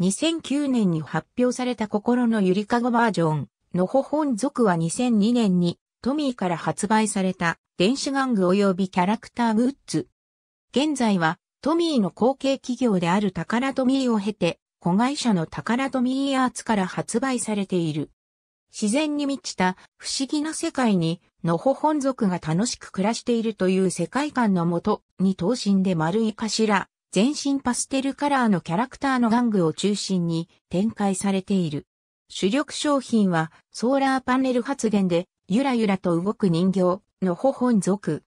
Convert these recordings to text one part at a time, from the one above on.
2009年に発表された心のゆりかごバージョンのほほん族は2002年にトミーから発売された電子玩具及びキャラクターグッズ。現在はトミーの後継企業であるタカラトミーを経て子会社のタカラトミーアーツから発売されている。自然に満ちた不思議な世界にのほほん族が楽しく暮らしているという世界観のもとに等身で丸い頭、全身パステルカラーのキャラクターの玩具を中心に展開されている。主力商品はソーラーパネル発電でゆらゆらと動く人形、のほほん族。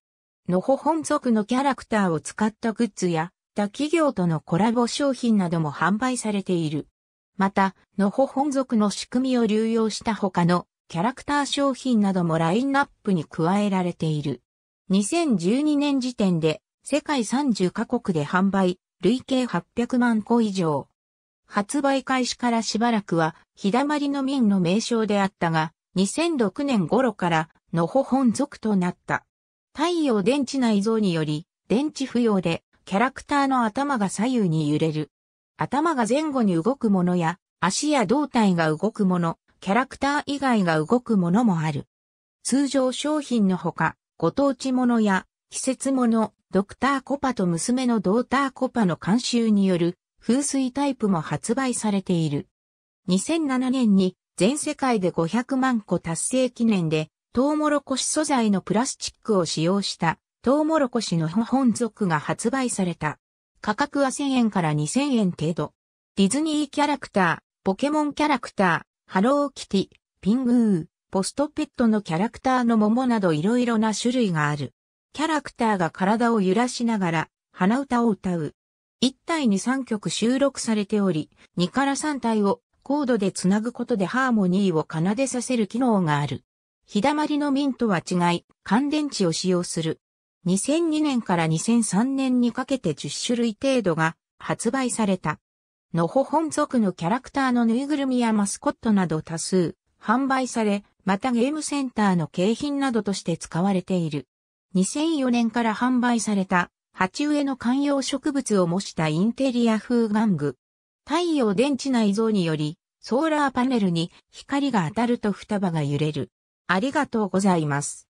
のほほん族のキャラクターを使ったグッズや他企業とのコラボ商品なども販売されている。また、のほほん族の仕組みを流用した他のキャラクター商品などもラインナップに加えられている。2012年時点で世界30カ国で販売、累計800万個以上。発売開始からしばらくは、日だまりの民の名称であったが、2006年頃から、のほほん族となった。太陽電池内蔵により、電池不要で、キャラクターの頭が左右に揺れる。頭が前後に動くものや、足や胴体が動くもの、キャラクター以外が動くものもある。通常商品のほか、ご当地ものや季節もの、ドクターコパと娘のドーターコパの監修による風水タイプも発売されている。2007年に全世界で500万個達成記念でトウモロコシ素材のプラスチックを使用したトウモロコシの本属が発売された。価格は1000円から2000円程度。ディズニーキャラクター、ポケモンキャラクター、ハローキティ、ピングー、ポストペットのキャラクターの桃など色々な種類がある。キャラクターが体を揺らしながら鼻歌を歌う。1体に3曲収録されており、2から3体をコードでつなぐことでハーモニーを奏でさせる機能がある。日だまりのミンとは違い、乾電池を使用する。2002年から2003年にかけて10種類程度が発売された。のほほん族のキャラクターのぬいぐるみやマスコットなど多数販売され、またゲームセンターの景品などとして使われている。2004年から販売された鉢植えの観葉植物を模したインテリア風玩具。太陽電池内蔵により、ソーラーパネルに光が当たると双葉が揺れる。ありがとうございます。